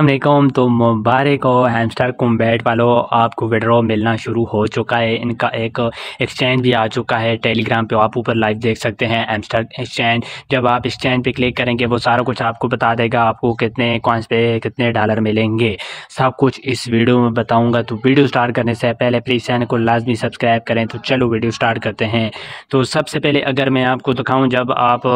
अल्लाम तो मुबारक हो हैमस्टर कुम्बैट वालों आपको विड्रॉ मिलना शुरू हो चुका है इनका एक एक्सचेंज भी आ चुका है टेलीग्राम पे आप ऊपर लाइव देख सकते हैं हेमस्टर एक्सचेंज जब आप एक्सचेंज पे क्लिक करेंगे वो सारा कुछ आपको बता देगा आपको कितने कॉइन्स पे कितने डॉलर मिलेंगे सब कुछ इस वीडियो में बताऊँगा तो वीडियो स्टार्ट करने से पहले प्लीज़ चैनल को लाजमी सब्सक्राइब करें तो चलो वीडियो स्टार्ट करते हैं तो सबसे पहले अगर मैं आपको दिखाऊँ जब आप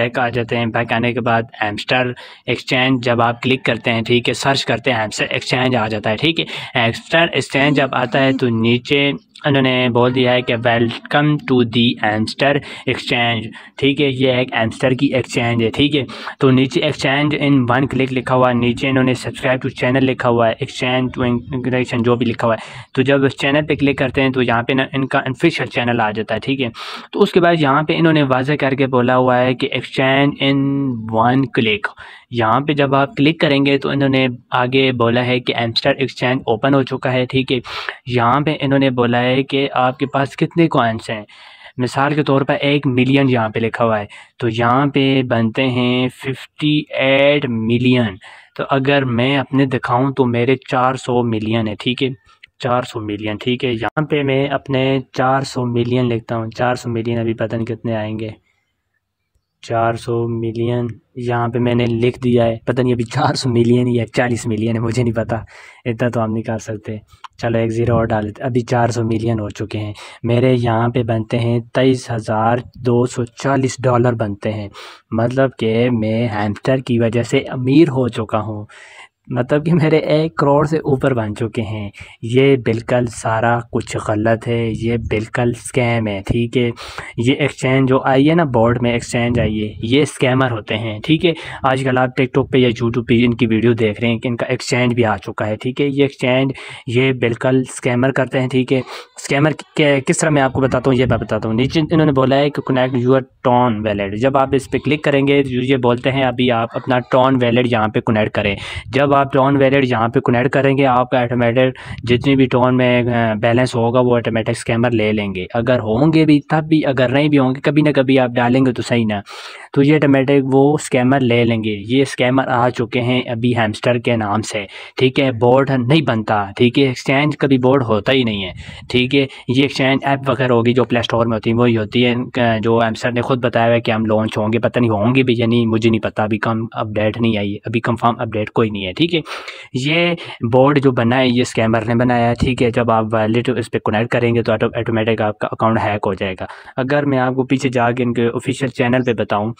बैक आ जाते हैं बैक आने के बाद हेमस्टर एक्सचेंज जब आप क्लिक करते हैं ठीक है सर्च करते हैं हमसे एक्सचेंज आ जाता है ठीक है एक्सटर्न एक्सचेंज जब आता है तो नीचे उन्होंने बोल दिया है कि welcome to the Anster exchange ठीक है ये एक एंस्टर की एक्सचेंज है ठीक है तो नीचे एक्सचेंज इन वन क्लिक लिखा हुआ है नीचे इन्होंने सब्सक्राइब टू चैनल लिखा हुआ है एक्सचेंज टू इंटरेक्शन जो भी लिखा हुआ है तो जब उस चैनल पे क्लिक करते हैं तो यहाँ पे ना इनका ऑफिशियल चैनल आ जाता है ठीक है तो उसके बाद यहाँ पर इन्होंने वाजह करके बोला हुआ है कि एक्सचेंज इन वन क्लिक यहाँ पे जब आप क्लिक करेंगे तो इन्होंने आगे बोला है कि एम्स्टर एक्सचेंज ओपन हो चुका है ठीक है यहाँ पे इन्होंने बोला है है कि आपके पास कितने कॉइन्स हैं मिसाल के तौर पर एक मिलियन यहाँ पे लिखा हुआ है तो यहाँ पे बनते हैं फिफ्टी एट मिलियन तो अगर मैं अपने दिखाऊं तो मेरे चार सौ मिलियन है ठीक है चार सौ मिलियन ठीक है यहाँ पे मैं अपने चार सौ मिलियन लिखता हूँ चार सौ मिलियन अभी पता नहीं कितने आएंगे चार सौ मिलियन यहाँ पे मैंने लिख दिया है पता नहीं अभी चार सौ मिलियन या चालीस मिलियन है मुझे नहीं पता इतना तो हम निकाल सकते चलो एक ज़ीरो और डाल देते अभी चार सौ मिलियन हो चुके हैं मेरे यहाँ पे बनते हैं तेईस हज़ार दो सौ चालीस डॉलर बनते हैं मतलब कि मैं हैमस्टर की वजह से अमीर हो चुका हूँ मतलब कि मेरे एक करोड़ से ऊपर बन चुके हैं ये बिल्कुल सारा कुछ गलत है ये बिल्कुल स्कैम है ठीक है ये एक्सचेंज जो आई है ना बोर्ड में एक्सचेंज आई है ये स्कैमर होते हैं ठीक है आजकल आप टिकटॉक पे या यूट्यूब पे इनकी वीडियो देख रहे हैं कि इनका एक्सचेंज भी आ चुका है ठीक है ये एक्सचेंज ये बिल्कुल स्कैमर करते हैं ठीक है स्कैमर किस तरह मैं आपको बताता हूँ ये मैं बताता हूँ नीचे इन्होंने बोला है कि कनेक्ट यूर टॉन वैलेट जब आप इस पर क्लिक करेंगे ये बोलते हैं अभी आप अपना टॉन वैलेट यहाँ पर कनेक्ट करें जब जब आप टॉन वैलेट यहाँ पे कनेक्ट करेंगे आपका ऑटोमेटिक जितनी भी टॉन में बैलेंस होगा वो ऑटोमेटिक स्कैमर ले लेंगे अगर होंगे भी तब भी अगर नहीं भी होंगे कभी ना कभी आप डालेंगे तो सही ना तो ये ऑटोमेटिक वो स्कैमर ले लेंगे ये स्कैमर आ चुके हैं अभी हेमस्टर के नाम से ठीक है बोर्ड नहीं बनता ठीक है एक्सचेंज कभी बोर्ड होता ही नहीं है ठीक है ये एक्सचेंज ऐप वगैरह होगी जो प्ले स्टोर में होती है वही होती है जो हेमस्टर ने खुद बताया हुआ है कि हम लॉन्च होंगे पता नहीं होंगे भी या नहीं मुझे नहीं पता अभी कम अपडेट नहीं आई अभी कंफर्म अपडेट कोई नहीं है ठीक ठीक है ये बोर्ड जो बना है ये स्कैमर ने बनाया है ठीक है जब आप वैलेट इस पर कनेक्ट करेंगे तो ऑटोमेटिक आपका अकाउंट हैक हो जाएगा अगर मैं आपको पीछे जाके इनके ऑफिशियल चैनल पर बताऊँ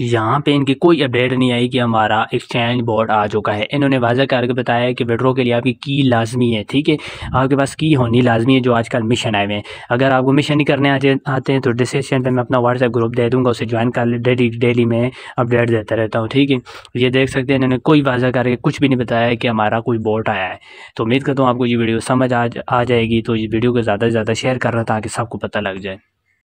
यहाँ पे इनकी कोई अपडेट नहीं आई कि हमारा एक्सचेंज बोर्ड आ चुका है इन्होंने वाजा करके बताया कि विड्रो के लिए आपकी की लाजमी है ठीक है आपके पास की होनी लाजमी है जो आजकल मिशन आए हुए हैं अगर आपको मिशन नहीं करने आते आते हैं तो डिस्क्रिप्शन पर मैं अपना व्हाट्सएप ग्रुप दे दूँगा उसे ज्वाइन कर डेली डेली में अपडेट देता रहता हूँ ठीक है ये देख सकते हैं इन्होंने कोई वाजा करके कुछ भी नहीं बताया कि हमारा कोई बोर्ड आया है तो उम्मीद करता हूँ आपको ये वीडियो समझ आ, आ जाएगी तो ये वीडियो को ज़्यादा से ज़्यादा शेयर करना ताकि सबको पता लग जाए